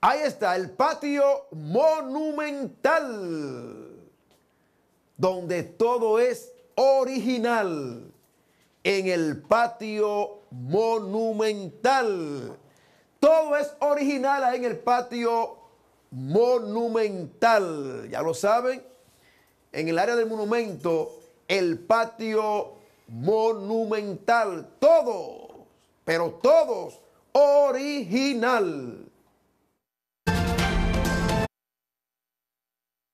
Ahí está el patio monumental, donde todo es original. En el patio monumental. Todo es original en el patio monumental. Ya lo saben, en el área del monumento, el patio monumental. Todos, pero todos original.